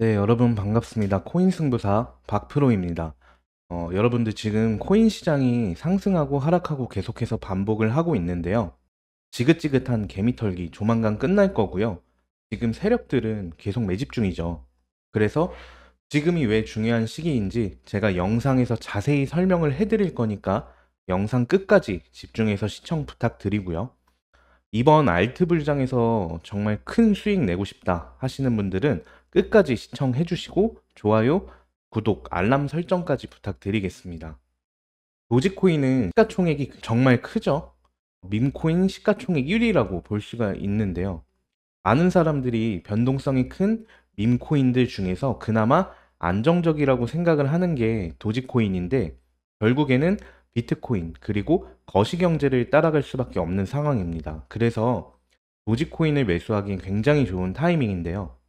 네, 여러분 반갑습니다. 코인 승부사 박프로입니다. 어, 여러분들 지금 코인 시장이 상승하고 하락하고 계속해서 반복을 하고 있는데요. 지긋지긋한 개미털기 조만간 끝날 거고요. 지금 세력들은 계속 매집 중이죠. 그래서 지금이 왜 중요한 시기인지 제가 영상에서 자세히 설명을 해드릴 거니까 영상 끝까지 집중해서 시청 부탁드리고요. 이번 알트 불장에서 정말 큰 수익 내고 싶다 하시는 분들은 끝까지 시청해 주시고 좋아요, 구독, 알람 설정까지 부탁드리겠습니다. 도지코인은 시가총액이 정말 크죠? 민코인 시가총액 1위라고 볼 수가 있는데요. 많은 사람들이 변동성이 큰 민코인들 중에서 그나마 안정적이라고 생각을 하는 게 도지코인인데 결국에는 비트코인 그리고 거시경제를 따라갈 수밖에 없는 상황입니다. 그래서 도지코인을 매수하기엔 굉장히 좋은 타이밍인데요.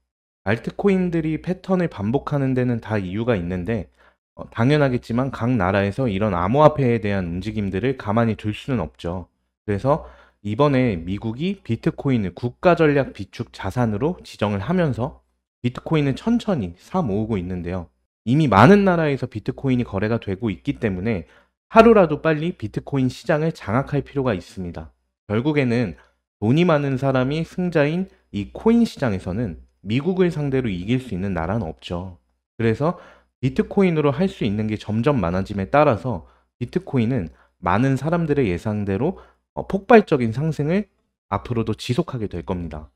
알트코인들이 패턴을 반복하는 데는 다 이유가 있는데 어, 당연하겠지만 각 나라에서 이런 암호화폐에 대한 움직임들을 가만히 둘 수는 없죠. 그래서 이번에 미국이 비트코인을 국가 전략 비축 자산으로 지정을 하면서 비트코인을 천천히 사 모으고 있는데요. 이미 많은 나라에서 비트코인이 거래가 되고 있기 때문에 하루라도 빨리 비트코인 시장을 장악할 필요가 있습니다. 결국에는 돈이 많은 사람이 승자인 이 코인 시장에서는 미국을 상대로 이길 수 있는 나라는 없죠. 그래서 비트코인으로 할 수 있는 게 점점 많아짐에 따라서 비트코인은 많은 사람들의 예상대로 어, 폭발적인 상승을 앞으로도 지속하게 될 겁니다.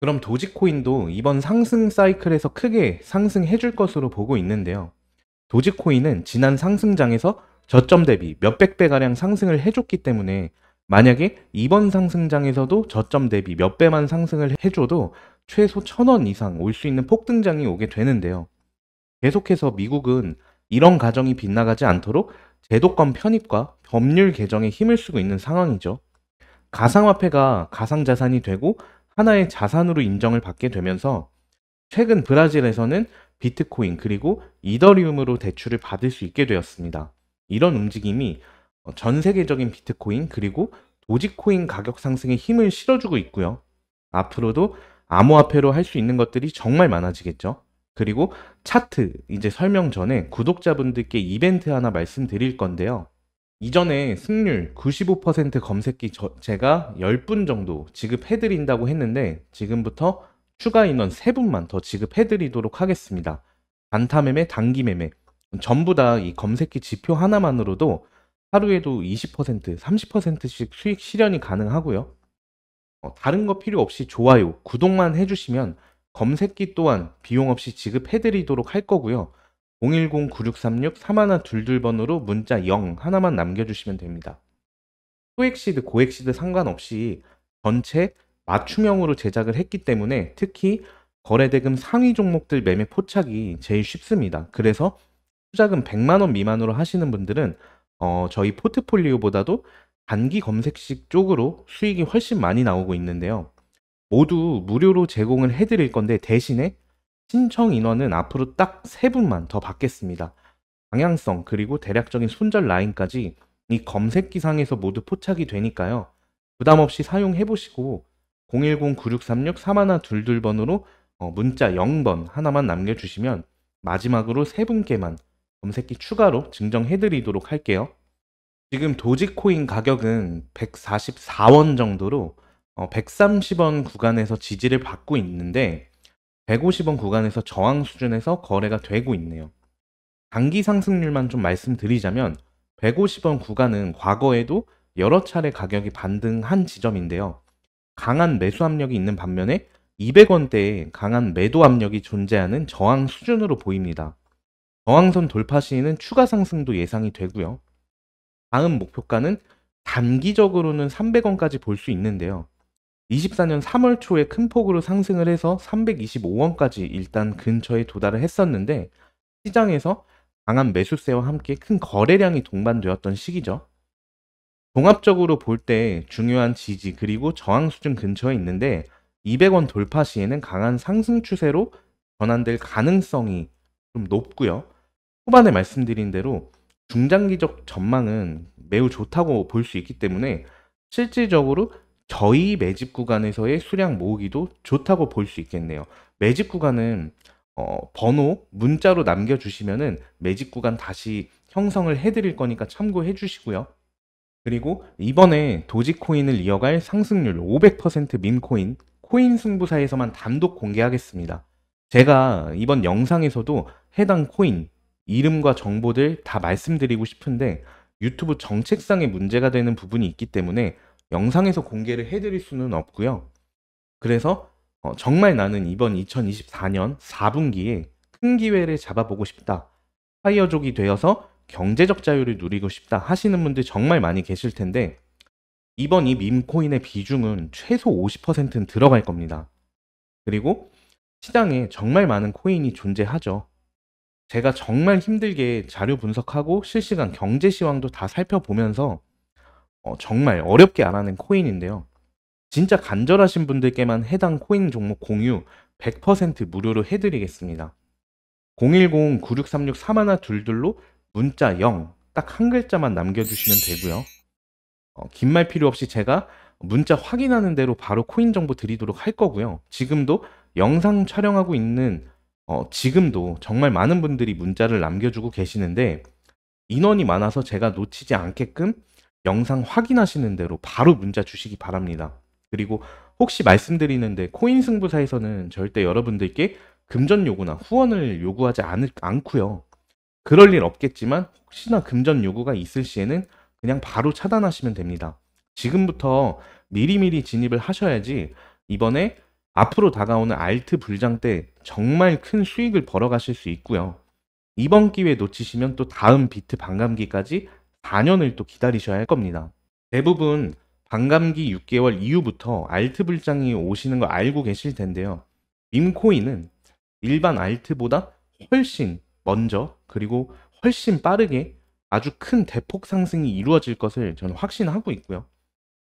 그럼 도지코인도 이번 상승 사이클에서 크게 상승해 줄 것으로 보고 있는데요. 도지코인은 지난 상승장에서 저점 대비 몇백 배가량 상승을 해줬기 때문에 만약에 이번 상승장에서도 저점 대비 몇 배만 상승을 해줘도 최소 1,000원 이상 올 수 있는 폭등장이 오게 되는데요. 계속해서 미국은 이런 가정이 빗나가지 않도록 제도권 편입과 법률 개정에 힘을 쓰고 있는 상황이죠. 가상화폐가 가상자산이 되고 하나의 자산으로 인정을 받게 되면서 최근 브라질에서는 비트코인 그리고 이더리움으로 대출을 받을 수 있게 되었습니다. 이런 움직임이 전 세계적인 비트코인 그리고 도지코인 가격 상승에 힘을 실어주고 있고요. 앞으로도 암호화폐로 할 수 있는 것들이 정말 많아지겠죠. 그리고 차트 이제 설명 전에 구독자분들께 이벤트 하나 말씀드릴 건데요. 이전에 승률 95% 검색기 저, 제가 10분 정도 지급해드린다고 했는데 지금부터 추가 인원 3분만 더 지급해드리도록 하겠습니다. 단타 매매, 단기 매매 전부 다 이 검색기 지표 하나만으로도 하루에도 20%, 30%씩 수익 실현이 가능하고요. 어, 다른 거 필요 없이 좋아요, 구독만 해주시면 검색기 또한 비용 없이 지급해드리도록 할 거고요. 0 1 0 9 6 3 6 4 1 2 2번으로 문자 0 하나만 남겨주시면 됩니다. 소액시드, 고액시드 상관없이 전체 맞춤형으로 제작을 했기 때문에 특히 거래대금 상위 종목들 매매 포착이 제일 쉽습니다. 그래서 투자금 100만원 미만으로 하시는 분들은 어, 저희 포트폴리오보다도 단기 검색식 쪽으로 수익이 훨씬 많이 나오고 있는데요. 모두 무료로 제공을 해드릴 건데 대신에 신청 인원은 앞으로 딱 세분만더 받겠습니다. 방향성 그리고 대략적인 손절 라인까지 이 검색기상에서 모두 포착이 되니까요. 부담 없이 사용해 보시고 010-9636-4122번으로 어, 문자 0번 하나만 남겨주시면 마지막으로 세 분께만 검색기 추가로 증정해 드리도록 할게요. 지금 도지코인 가격은 144원 정도로 130원 어, 구간에서 지지를 받고 있는데 150원 구간에서 저항 수준에서 거래가 되고 있네요. 단기 상승률만 좀 말씀드리자면 150원 구간은 과거에도 여러 차례 가격이 반등한 지점인데요. 강한 매수 압력이 있는 반면에 200원대에 강한 매도 압력이 존재하는 저항 수준으로 보입니다. 저항선 돌파 시에는 추가 상승도 예상이 되고요. 다음 목표가는 단기적으로는 300원까지 볼 수 있는데요. 24년 3월 초에 큰 폭으로 상승을 해서 325원까지 일단 근처에 도달을 했었는데 시장에서 강한 매수세와 함께 큰 거래량이 동반되었던 시기죠. 종합적으로 볼 때 중요한 지지 그리고 저항 수준 근처에 있는데 200원 돌파 시에는 강한 상승 추세로 전환될 가능성이 좀 높고요. 초반에 말씀드린 대로 중장기적 전망은 매우 좋다고 볼 수 있기 때문에 실질적으로 저희 매집 구간에서의 수량 모으기도 좋다고 볼 수 있겠네요. 매집 구간은 어, 번호 문자로 남겨주시면은 매집 구간 다시 형성을 해드릴 거니까 참고해 주시고요. 그리고 이번에 도지코인을 이어갈 상승률 500% 민코인 코인 승부사에서만 단독 공개하겠습니다. 제가 이번 영상에서도 해당 코인 이름과 정보들 다 말씀드리고 싶은데 유튜브 정책상의 문제가 되는 부분이 있기 때문에 영상에서 공개를 해드릴 수는 없고요. 그래서 어, 정말 나는 이번 2024년 4분기에 큰 기회를 잡아보고 싶다. 파이어족이 되어서 경제적 자유를 누리고 싶다 하시는 분들 정말 많이 계실 텐데 이번 이 밈코인의 비중은 최소 50%는 들어갈 겁니다. 그리고 시장에 정말 많은 코인이 존재하죠. 제가 정말 힘들게 자료 분석하고 실시간 경제 시황도 다 살펴보면서 어, 정말 어렵게 알아낸 코인인데요. 진짜 간절하신 분들께만 해당 코인 종목 공유 100% 무료로 해드리겠습니다. 0 1 0 9 6 3 6 4 1 2 2로 문자 0, 딱 한 글자만 남겨주시면 되고요. 어, 긴말 필요 없이 제가 문자 확인하는 대로 바로 코인 정보 드리도록 할 거고요. 지금도 영상 촬영하고 있는 어, 지금도 정말 많은 분들이 문자를 남겨주고 계시는데 인원이 많아서 제가 놓치지 않게끔 영상 확인하시는 대로 바로 문자 주시기 바랍니다. 그리고 혹시 말씀드리는데 코인 승부사에서는 절대 여러분들께 금전 요구나 후원을 요구하지 않을, 않고요. 그럴 일 없겠지만 혹시나 금전 요구가 있을 시에는 그냥 바로 차단하시면 됩니다. 지금부터 미리미리 진입을 하셔야지 이번에 앞으로 다가오는 알트 불장 때 정말 큰 수익을 벌어가실 수 있고요. 이번 기회 놓치시면 또 다음 비트 반감기까지 4년을 또 기다리셔야 할 겁니다. 대부분 반감기 6개월 이후부터 알트 불장이 오시는 거 알고 계실 텐데요. 민코인은 일반 알트보다 훨씬 먼저 그리고 훨씬 빠르게 아주 큰 대폭 상승이 이루어질 것을 저는 확신하고 있고요.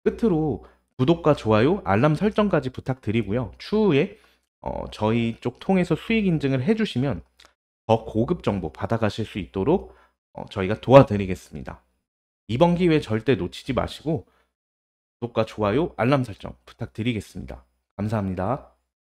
끝으로 구독과 좋아요, 알람 설정까지 부탁드리고요. 추후에 어, 저희 쪽 통해서 수익 인증을 해주시면 더 고급 정보 받아가실 수 있도록 어, 저희가 도와드리겠습니다. 이번 기회 절대 놓치지 마시고 구독과 좋아요, 알람 설정 부탁드리겠습니다. 감사합니다.